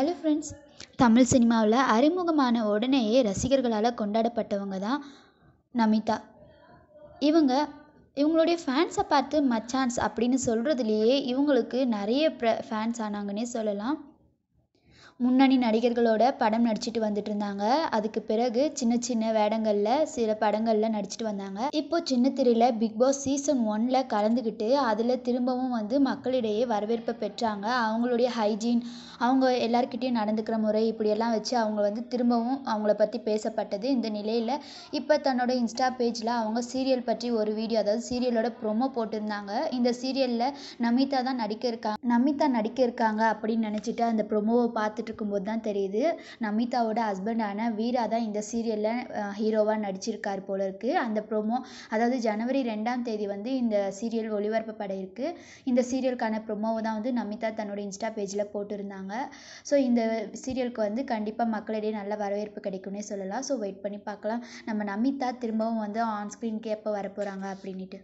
hello friends Tamil சினிமாவில் அறிமுகமான உடனேயே ரசிகர்களால் கொண்டாடப்பட்டவங்க தான் நமிதா இவங்க இவங்களுடைய ஃபேன்ஸை பார்த்து மச்சான்ஸ் அப்படின்னு சொல்கிறதுலையே இவங்களுக்கு நிறைய ப்ர ஃபேன்ஸ் ஆனாங்கன்னே சொல்லலாம் முன்னணி நடிகர்களோட படம் நடிச்சிட்டு வந்துட்டு இருந்தாங்க அதுக்கு பிறகு சின்ன சின்ன வேடங்களில் சில படங்களில் நடிச்சிட்டு வந்தாங்க இப்போ சின்ன திரையில பிக் பாஸ் சீசன் ஒன்ல கலந்துக்கிட்டு அதில் திரும்பவும் வந்து மக்களிடையே வரவேற்பை பெற்றாங்க அவங்களுடைய ஹைஜீன் அவங்க எல்லார்கிட்டேயும் நடந்துக்கிற முறை இப்படியெல்லாம் வச்சு அவங்க வந்து திரும்பவும் அவங்கள பற்றி பேசப்பட்டது இந்த நிலையில் இப்போ தன்னோட இன்ஸ்டா பேஜில் அவங்க சீரியல் பற்றி ஒரு வீடியோ அதாவது சீரியலோட ப்ரொமோ போட்டிருந்தாங்க இந்த சீரியலில் நமிதா தான் நடிக்க இருக்காங்க நமிதா நடிக்க இருக்காங்க அப்படின்னு நினச்சிட்டு அந்த ப்ரொமோவை பார்த்துட்டு போது தான் தெரியுது நமிதாவோட ஹஸ்பண்டான வீரா தான் இந்த சீரியலில் ஹீரோவாக நடிச்சிருக்கார் போல இருக்குது அந்த ப்ரோமோ அதாவது ஜனவரி ரெண்டாம் தேதி வந்து இந்த சீரியல் ஒளிபரப்பப்பட இருக்குது இந்த சீரியலுக்கான ப்ரோமோவை தான் வந்து நமிதா தன்னோட இன்ஸ்டா பேஜில் போட்டிருந்தாங்க ஸோ இந்த சீரியலுக்கு வந்து கண்டிப்பாக மக்களிடையே நல்ல வரவேற்பு கிடைக்கும்னே சொல்லலாம் ஸோ வெயிட் பண்ணி பார்க்கலாம் நம்ம நமிதா திரும்பவும் வந்து ஆன்ஸ்க்ரீன்க்கு எப்போ வரப்போகிறாங்க அப்படின்ட்டு